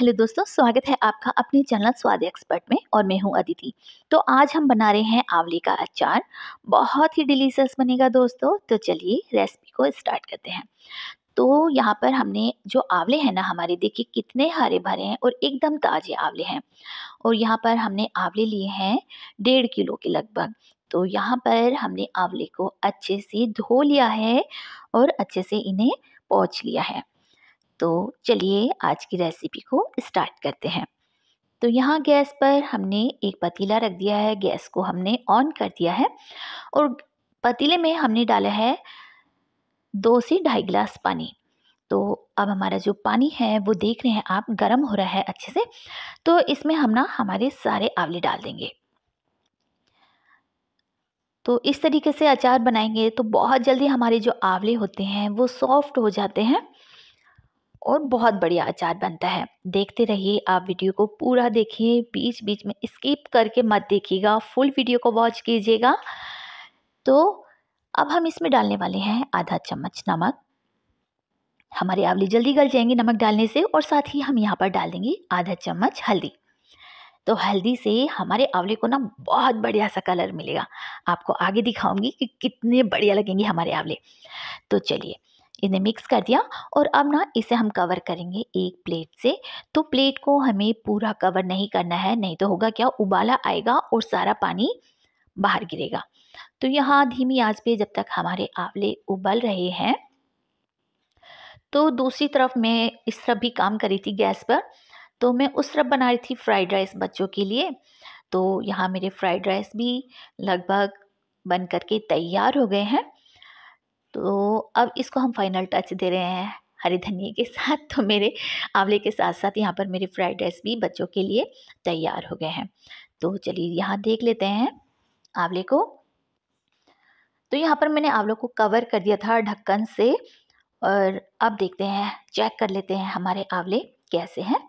hello दोस्तों स्वागत है आपका अपने चैनल स्वाद एक्सपर्ट में और मैं हूं अदिति तो आज हम बना रहे हैं आंवले का अचार बहुत ही डिलीशियस बनेगा दोस्तों तो चलिए रेसिपी को स्टार्ट करते हैं तो यहाँ पर हमने जो आंवले हैं ना हमारे देखिए कितने हरे भरे हैं और एकदम ताज़े आंवले हैं और यहाँ पर हमने आंवले लिए हैं डेढ़ किलो के लगभग तो यहाँ पर हमने आंवले को अच्छे से धो लिया है और अच्छे से इन्हें पोच लिया है तो चलिए आज की रेसिपी को स्टार्ट करते हैं तो यहाँ गैस पर हमने एक पतीला रख दिया है गैस को हमने ऑन कर दिया है और पतीले में हमने डाला है दो से ढाई गिलास पानी तो अब हमारा जो पानी है वो देख रहे हैं आप गर्म हो रहा है अच्छे से तो इसमें हम ना हमारे सारे आंवले डाल देंगे तो इस तरीके से अचार बनाएंगे तो बहुत जल्दी हमारे जो आंवले होते हैं वो सॉफ्ट हो जाते हैं और बहुत बढ़िया अचार बनता है देखते रहिए आप वीडियो को पूरा देखिए बीच बीच में स्किप करके मत देखिएगा फुल वीडियो को वॉच कीजिएगा तो अब हम इसमें डालने वाले हैं आधा चम्मच नमक हमारे आंवले जल्दी गल जाएंगे नमक डालने से और साथ ही हम यहाँ पर डाल देंगे आधा चम्मच हल्दी तो हल्दी से हमारे आंवले को ना बहुत बढ़िया सा कलर मिलेगा आपको आगे दिखाऊंगी कि कितने बढ़िया लगेंगे हमारे आंवले तो चलिए इन्हें मिक्स कर दिया और अब ना इसे हम कवर करेंगे एक प्लेट से तो प्लेट को हमें पूरा कवर नहीं करना है नहीं तो होगा क्या उबाला आएगा और सारा पानी बाहर गिरेगा तो यहाँ धीमी आंच पे जब तक हमारे आंवले उबल रहे हैं तो दूसरी तरफ मैं इस तरफ भी काम कर रही थी गैस पर तो मैं उस तरफ बना रही थी फ्राइड राइस बच्चों के लिए तो यहाँ मेरे फ्राइड राइस भी लगभग बन करके तैयार हो गए हैं तो अब इसको हम फाइनल टच दे रहे हैं हरी धनिए के साथ तो मेरे आंवले के साथ साथ यहाँ पर मेरे फ्राइड राइस भी बच्चों के लिए तैयार हो गए हैं तो चलिए यहाँ देख लेते हैं आंवले को तो यहाँ पर मैंने आंवलों को कवर कर दिया था ढक्कन से और अब देखते हैं चेक कर लेते हैं हमारे आंवले कैसे हैं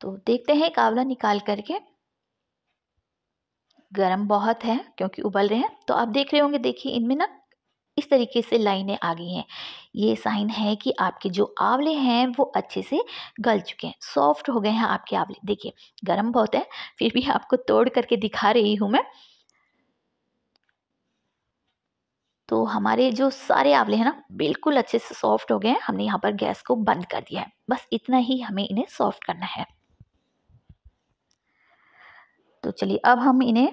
तो देखते हैं एक आंवला निकाल करके गरम बहुत है क्योंकि उबल रहे हैं तो आप देख रहे होंगे देखिए इनमें ना इस तरीके से लाइनें आ गई हैं ये साइन है कि आपके जो आंवले हैं वो अच्छे से गल चुके हैं सॉफ्ट हो गए हैं आपके आंवले देखिए गर्म बहुत है फिर भी आपको तोड़ करके दिखा रही हूँ मैं तो हमारे जो सारे आंवले हैं ना बिल्कुल अच्छे से सॉफ्ट हो गए हैं हमने यहाँ पर गैस को बंद कर दिया है बस इतना ही हमें इन्हें सॉफ्ट करना है तो चलिए अब हम इन्हें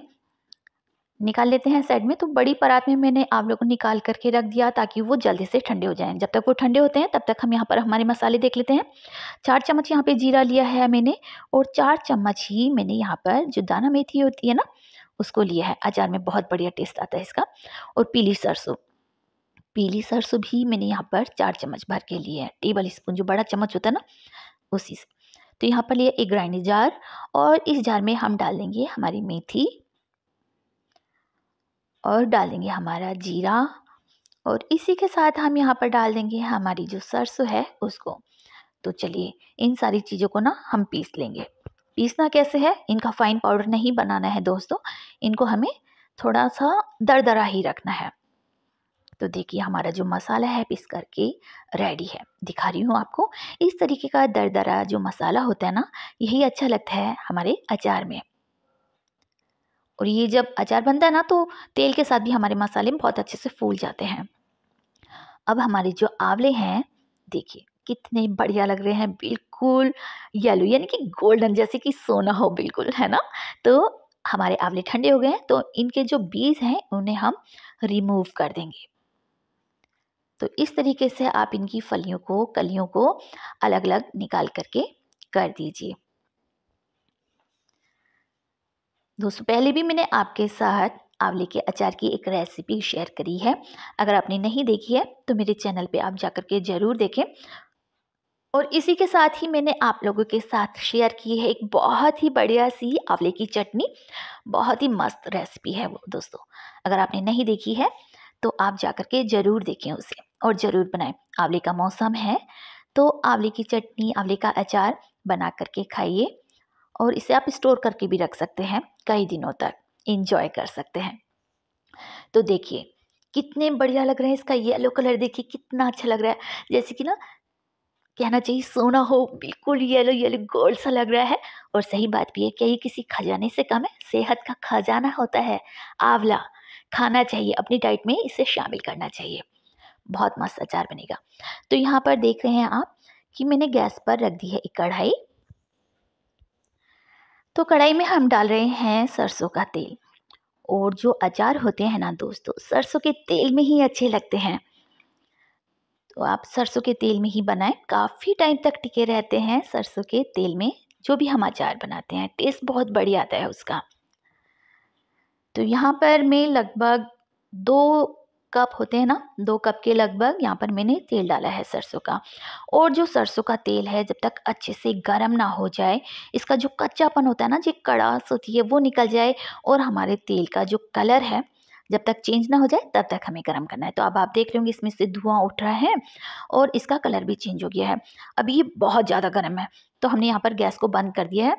निकाल लेते हैं साइड में तो बड़ी परात में मैंने लोगों को निकाल करके रख दिया ताकि वो जल्दी से ठंडे हो जाएं जब तक वो ठंडे होते हैं तब तक हम यहाँ पर हमारे मसाले देख लेते हैं चार चम्मच यहाँ पे जीरा लिया है मैंने और चार चम्मच ही मैंने यहाँ पर जो दाना मेथी होती है ना उसको लिया है अचार में बहुत बढ़िया टेस्ट आता है इसका और पीली सरसों पीली सरसों भी मैंने यहाँ पर चार चम्मच भर के लिए है टेबल स्पून जो बड़ा चम्मच होता है ना उसी से तो यहाँ पर लिया एक ग्राइंडिंग जार और इस जार में हम डाल देंगे हमारी मेथी और डालेंगे हमारा जीरा और इसी के साथ हम यहाँ पर डाल देंगे हमारी जो सरसों है उसको तो चलिए इन सारी चीज़ों को ना हम पीस लेंगे पीसना कैसे है इनका फाइन पाउडर नहीं बनाना है दोस्तों इनको हमें थोड़ा सा दरदरा ही रखना है तो देखिए हमारा जो मसाला है पीस करके रेडी है दिखा रही हूँ आपको इस तरीके का दरदरा जो मसाला होता है ना यही अच्छा लगता है हमारे अचार में और ये जब अचार बनता है ना तो तेल के साथ भी हमारे मसाले बहुत अच्छे से फूल जाते हैं अब हमारे जो आंवले हैं देखिए कितने बढ़िया लग रहे हैं बिल्कुल येलो यानी कि गोल्डन जैसे कि सोना हो बिल्कुल है ना तो हमारे आंवले ठंडे हो गए हैं तो इनके जो बीज हैं उन्हें हम रिमूव कर देंगे तो इस तरीके से आप इनकी फलियों को कलियों को अलग अलग निकाल करके कर दीजिए दोस्तों पहले भी मैंने आपके साथ आंवले के अचार की एक रेसिपी शेयर करी है अगर आपने नहीं देखी है तो मेरे चैनल पे आप जाकर के ज़रूर देखें और इसी के साथ ही मैंने आप लोगों के साथ शेयर की है एक बहुत ही बढ़िया सी आंवले की चटनी बहुत ही मस्त रेसिपी है वो दोस्तों अगर आपने नहीं देखी है तो आप जा कर के ज़रूर देखें उसे और ज़रूर बनाएँ आंवले का मौसम है तो आंवले की चटनी आंवले का अचार बना करके खाइए और इसे आप स्टोर करके भी रख सकते हैं कई दिनों तक इंजॉय कर सकते हैं तो देखिए कितने बढ़िया लग रहे हैं इसका येलो कलर देखिए कितना अच्छा लग रहा है जैसे कि ना कहना चाहिए सोना हो बिल्कुल येलो येलो गोल्ड सा लग रहा है और सही बात भी है क्या ये किसी खजाने से कम है सेहत का खजाना होता है आंवला खाना चाहिए अपनी डाइट में इसे शामिल करना चाहिए बहुत मस्त अचार बनेगा तो यहाँ पर देख रहे हैं आप कि मैंने गैस पर रख दी है एक कढ़ाई तो कढ़ाई में हम डाल रहे हैं सरसों का तेल और जो अचार होते हैं ना दोस्तों सरसों के तेल में ही अच्छे लगते हैं तो आप सरसों के तेल में ही बनाएं काफ़ी टाइम तक टिके रहते हैं सरसों के तेल में जो भी हम अचार बनाते हैं टेस्ट बहुत बढ़िया आता है उसका तो यहाँ पर मैं लगभग दो कप होते हैं ना दो कप के लगभग यहाँ पर मैंने तेल डाला है सरसों का और जो सरसों का तेल है जब तक अच्छे से गर्म ना हो जाए इसका जो कच्चापन होता है ना जो कड़ास होती है वो निकल जाए और हमारे तेल का जो कलर है जब तक चेंज ना हो जाए तब तक हमें गर्म करना है तो अब आप देख लेंगे इसमें से धुआं उठ रहा है और इसका कलर भी चेंज हो गया है अभी ये बहुत ज़्यादा गर्म है तो हमने यहाँ पर गैस को बंद कर दिया है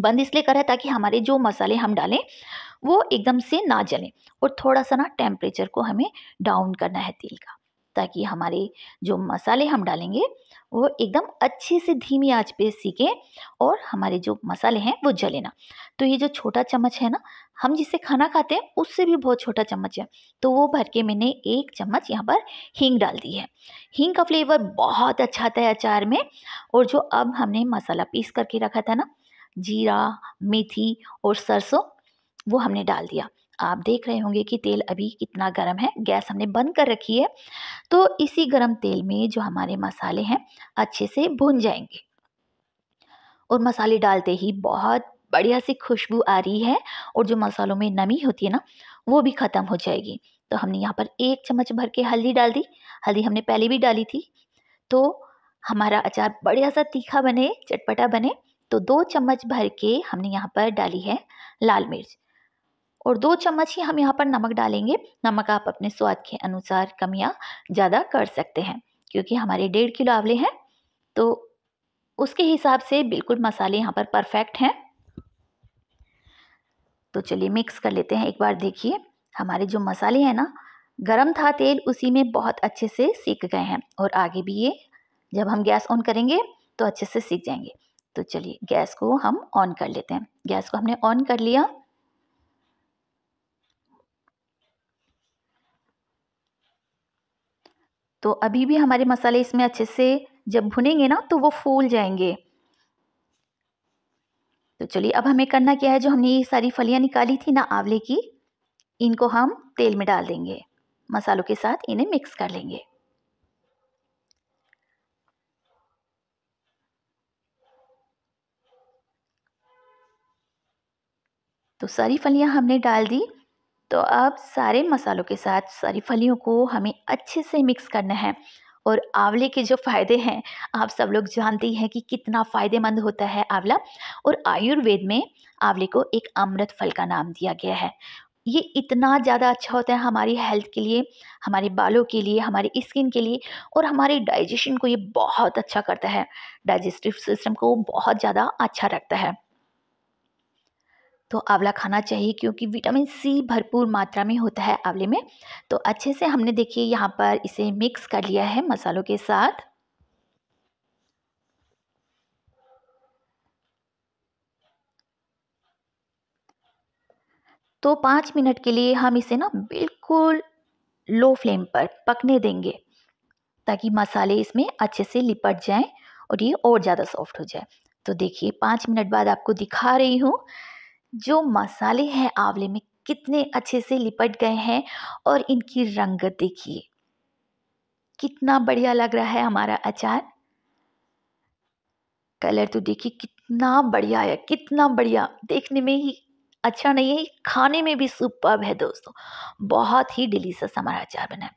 बंद इसलिए करें ताकि हमारे जो मसाले हम डालें वो एकदम से ना जलें और थोड़ा सा ना टेम्परेचर को हमें डाउन करना है तेल का ताकि हमारे जो मसाले हम डालेंगे वो एकदम अच्छे से धीमी आंच पे सीखे और हमारे जो मसाले हैं वो जले ना तो ये जो छोटा चम्मच है ना हम जिससे खाना खाते हैं उससे भी बहुत छोटा चम्मच है तो वो भर के मैंने एक चम्मच यहाँ पर हींग डाल दी है हींग का फ्लेवर बहुत अच्छा आता है अचार में और जो अब हमने मसाला पीस करके रखा था ना जीरा मेथी और सरसों वो हमने डाल दिया आप देख रहे होंगे कि तेल अभी कितना गर्म है गैस हमने बंद कर रखी है तो इसी गर्म तेल में जो हमारे मसाले हैं अच्छे से भुन जाएंगे और मसाले डालते ही बहुत बढ़िया सी खुशबू आ रही है और जो मसालों में नमी होती है ना वो भी ख़त्म हो जाएगी तो हमने यहाँ पर एक चम्मच भर के हल्दी डाल दी हल्दी हमने पहले भी डाली थी तो हमारा अचार बढ़िया सा तीखा बने चटपटा बने तो दो चम्मच भर के हमने यहाँ पर डाली है लाल मिर्च और दो चम्मच ही हम यहाँ पर नमक डालेंगे नमक आप अपने स्वाद के अनुसार कम या ज़्यादा कर सकते हैं क्योंकि हमारे डेढ़ किलो आंवले हैं तो उसके हिसाब से बिल्कुल मसाले यहाँ पर परफेक्ट हैं तो चलिए मिक्स कर लेते हैं एक बार देखिए हमारे जो मसाले हैं ना गरम था तेल उसी में बहुत अच्छे से सीख गए हैं और आगे भी ये जब हम गैस ऑन करेंगे तो अच्छे से सीख जाएंगे तो चलिए गैस को हम ऑन कर लेते हैं गैस को हमने ऑन कर लिया तो अभी भी हमारे मसाले इसमें अच्छे से जब भुनेंगे ना तो वो फूल जाएंगे तो चलिए अब हमें करना क्या है जो हमने ये सारी फलियाँ निकाली थी ना आंवले की इनको हम तेल में डाल देंगे मसालों के साथ इन्हें मिक्स कर लेंगे तो सारी फलियां हमने डाल दी तो अब सारे मसालों के साथ सारी फलियों को हमें अच्छे से मिक्स करना है और आंवले के जो फ़ायदे हैं आप सब लोग जानते हैं कि कितना फ़ायदेमंद होता है आंवला और आयुर्वेद में आंवले को एक अमृत फल का नाम दिया गया है ये इतना ज़्यादा अच्छा होता है हमारी हेल्थ के लिए हमारे बालों के लिए हमारे स्किन के लिए और हमारे डाइजेशन को ये बहुत अच्छा करता है डाइजेस्टिव सिस्टम को बहुत ज़्यादा अच्छा रखता है तो आंवला खाना चाहिए क्योंकि विटामिन सी भरपूर मात्रा में होता है आंवले में तो अच्छे से हमने देखिए यहाँ पर इसे मिक्स कर लिया है मसालों के साथ तो पाँच मिनट के लिए हम इसे ना बिल्कुल लो फ्लेम पर पकने देंगे ताकि मसाले इसमें अच्छे से लिपट जाएं और ये और ज़्यादा सॉफ्ट हो जाए तो देखिए पाँच मिनट बाद आपको दिखा रही हूँ जो मसाले हैं आंवले में कितने अच्छे से लिपट गए हैं और इनकी रंगत देखिए कितना बढ़िया लग रहा है हमारा अचार कलर तो देखिए कितना बढ़िया है कितना बढ़िया देखने में ही अच्छा नहीं है खाने में भी सुपर है दोस्तों बहुत ही डिलीशियस हमारा अचार बना है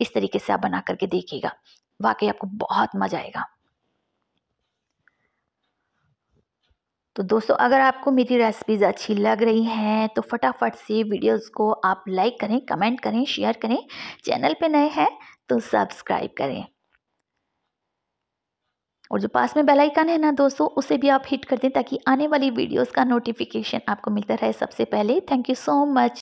इस तरीके से आप बना करके देखिएगा वाकई आपको बहुत मज़ा आएगा तो दोस्तों अगर आपको मेरी रेसिपीज़ अच्छी लग रही हैं तो फटाफट से वीडियोस को आप लाइक करें कमेंट करें शेयर करें चैनल पे नए हैं तो सब्सक्राइब करें और जो पास में बेल आइकन है ना दोस्तों उसे भी आप हिट कर दें ताकि आने वाली वीडियोस का नोटिफिकेशन आपको मिलता रहे सबसे पहले थैंक यू सो मच